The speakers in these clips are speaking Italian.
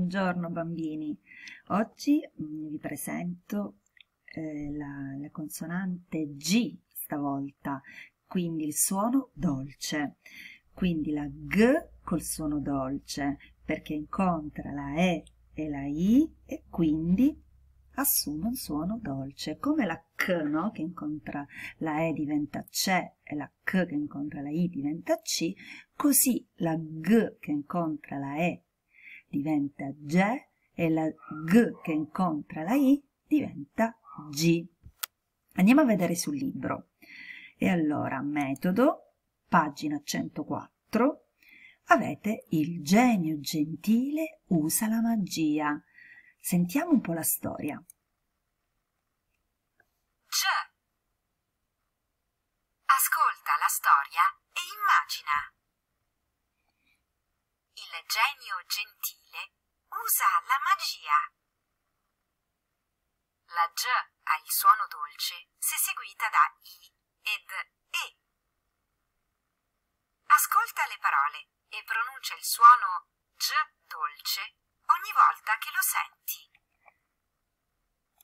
Buongiorno bambini, oggi mm, vi presento eh, la, la, consonante G stavolta, quindi il suono dolce, quindi la G col suono dolce perché incontra la E e la I e quindi assume un suono dolce, come la C no? che incontra la E diventa C e la C che incontra la I diventa C, così la G che incontra la E diventa G e la G che incontra la I diventa G. Andiamo a vedere sul libro. E allora, metodo, pagina 104, avete il genio gentile usa la magia. Sentiamo un po' la storia. C'è. Ascolta la storia e immagina. Il genio gentile stelle, usa la magia. La G ha il suono dolce se seguita da I ed E. Ascolta le parole e pronuncia il suono G dolce ogni volta che lo senti.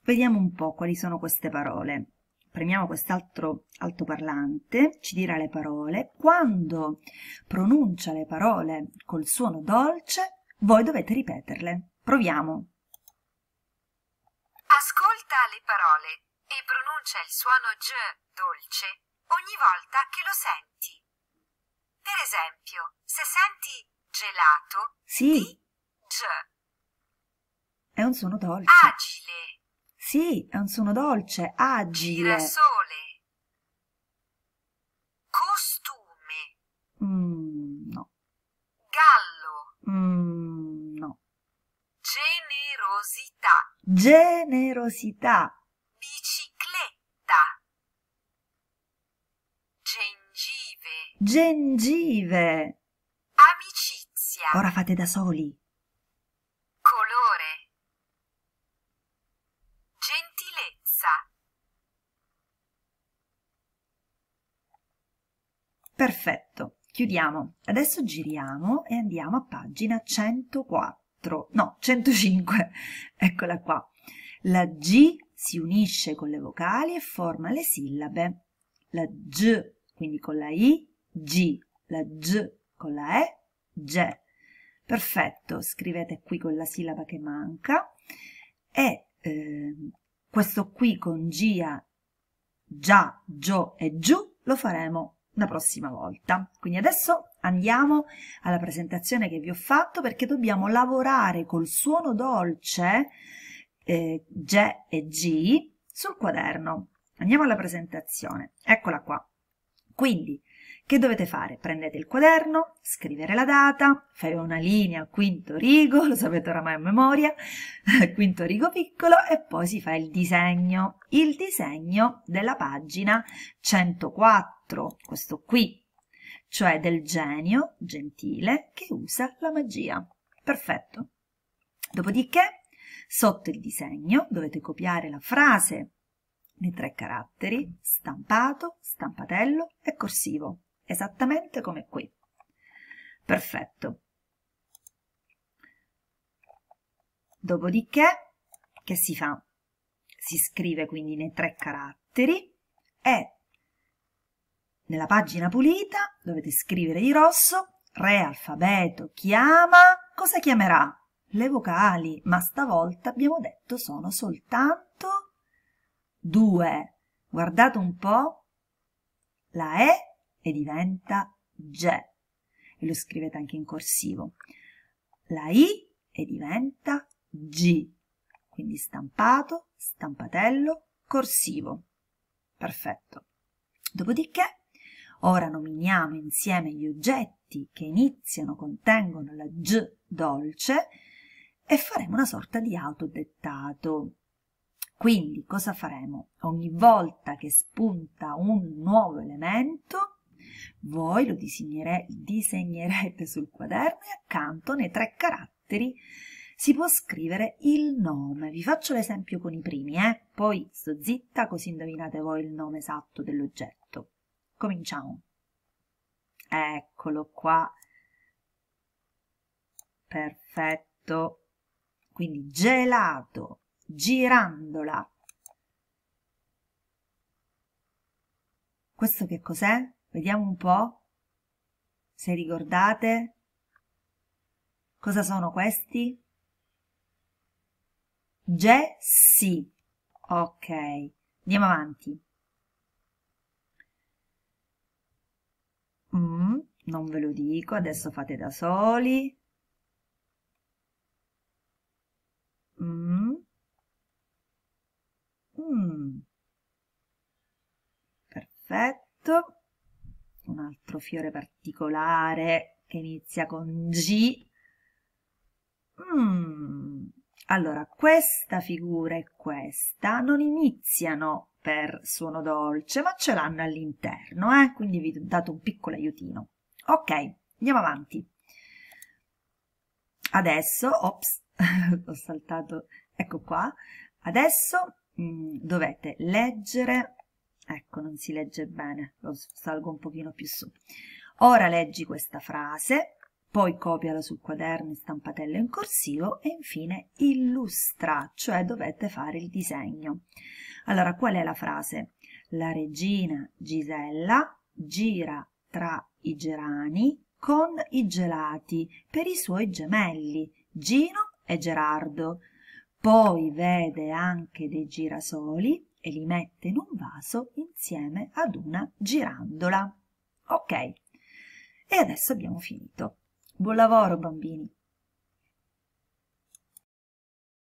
Vediamo un po' quali sono queste parole. Premiamo quest'altro altoparlante, ci dirà le parole. Quando pronuncia le parole col suono dolce, voi dovete ripeterle. Proviamo. Ascolta le parole e pronuncia il suono G dolce ogni volta che lo senti. Per esempio, se senti gelato, sì. di G. È un suono dolce. Agile. Sì, è un suono dolce, agile. Girasole. Costruzione generosità bicicletta gengive gengive amicizia ora fate da soli colore gentilezza perfetto chiudiamo adesso giriamo e andiamo a pagina 104 104, no, 105, eccola qua. La G si unisce con le vocali e forma le sillabe. La G, quindi con la I, G, la G con la E, G. Perfetto, scrivete qui con la sillaba che manca. E eh, questo qui con Gia, già, gio e giù lo faremo una prossima volta. Quindi adesso andiamo alla presentazione che vi ho fatto perché dobbiamo lavorare col suono dolce eh, G e G sul quaderno. Andiamo alla presentazione. Eccola qua. Quindi che dovete fare? Prendete il quaderno, scrivere la data, fare una linea al quinto rigo, lo sapete oramai a memoria, quinto rigo piccolo e poi si fa il disegno. Il disegno della pagina 104, questo qui, cioè del genio gentile che usa la magia. Perfetto. Dopodiché, sotto il disegno, dovete copiare la frase nei tre caratteri, stampato, stampatello e corsivo esattamente come qui. Perfetto. Dopodiché, che si fa? Si scrive quindi nei tre caratteri e nella pagina pulita dovete scrivere di rosso re alfabeto chiama, cosa chiamerà? Le vocali, ma stavolta abbiamo detto sono soltanto due. Guardate un po', la E e diventa ge e lo scrivete anche in corsivo. La i e diventa g, quindi stampato, stampatello, corsivo. Perfetto. Dopodiché, ora nominiamo insieme gli oggetti che iniziano, contengono la g dolce e faremo una sorta di autodettato. Quindi cosa faremo? Ogni volta che spunta un nuovo elemento, voi lo disegnerete sul quaderno e accanto nei tre caratteri si può scrivere il nome vi faccio l'esempio con i primi eh poi sto zitta così indovinate voi il nome esatto dell'oggetto cominciamo eccolo qua perfetto quindi gelato girandola questo che cos'è? vediamo un po se ricordate cosa sono questi Gessi ok andiamo avanti mm, non ve lo dico adesso fate da soli Mm. Mm. Perfetto un altro fiore particolare che inizia con G. Mm. Allora, questa figura e questa non iniziano per suono dolce, ma ce l'hanno all'interno, eh? quindi vi ho dato un piccolo aiutino. Ok, andiamo avanti. Adesso, ops, ho saltato, ecco qua, adesso mh, mm, dovete leggere ecco non si legge bene lo salgo un pochino più su ora leggi questa frase poi copiala sul quaderno in stampatello in corsivo e infine illustra cioè dovete fare il disegno allora qual è la frase la regina Gisella gira tra i gerani con i gelati per i suoi gemelli Gino e Gerardo poi vede anche dei girasoli e li mette in un vaso insieme ad una girandola ok e adesso abbiamo finito buon lavoro bambini